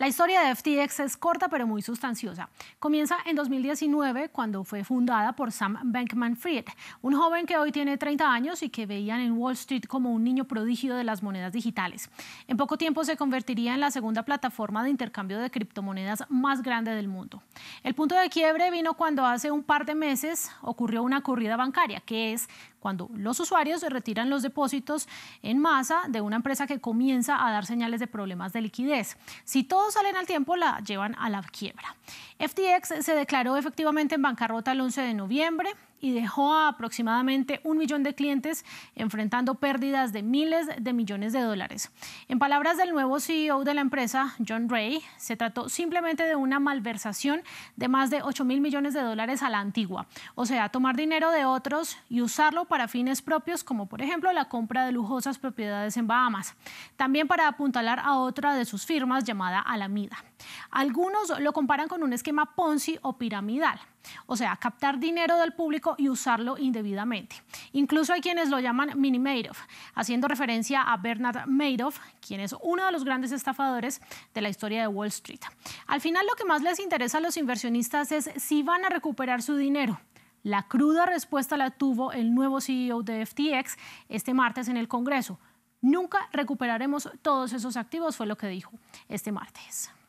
La historia de FTX es corta pero muy sustanciosa. Comienza en 2019 cuando fue fundada por Sam Bankman-Fried, un joven que hoy tiene 30 años y que veían en Wall Street como un niño prodigio de las monedas digitales. En poco tiempo se convertiría en la segunda plataforma de intercambio de criptomonedas más grande del mundo. El punto de quiebre vino cuando hace un par de meses ocurrió una corrida bancaria, que es cuando los usuarios retiran los depósitos en masa de una empresa que comienza a dar señales de problemas de liquidez. Si todos salen al tiempo, la llevan a la quiebra. FTX se declaró efectivamente en bancarrota el 11 de noviembre y dejó a aproximadamente un millón de clientes enfrentando pérdidas de miles de millones de dólares. En palabras del nuevo CEO de la empresa, John Ray, se trató simplemente de una malversación de más de 8 mil millones de dólares a la antigua, o sea, tomar dinero de otros y usarlo para fines propios, como por ejemplo la compra de lujosas propiedades en Bahamas, también para apuntalar a otra de sus firmas llamada Alameda. Algunos lo comparan con un esquema Ponzi o piramidal o sea, captar dinero del público y usarlo indebidamente. Incluso hay quienes lo llaman mini Madoff, haciendo referencia a Bernard Madoff, quien es uno de los grandes estafadores de la historia de Wall Street. Al final lo que más les interesa a los inversionistas es si van a recuperar su dinero. La cruda respuesta la tuvo el nuevo CEO de FTX este martes en el Congreso. Nunca recuperaremos todos esos activos, fue lo que dijo este martes.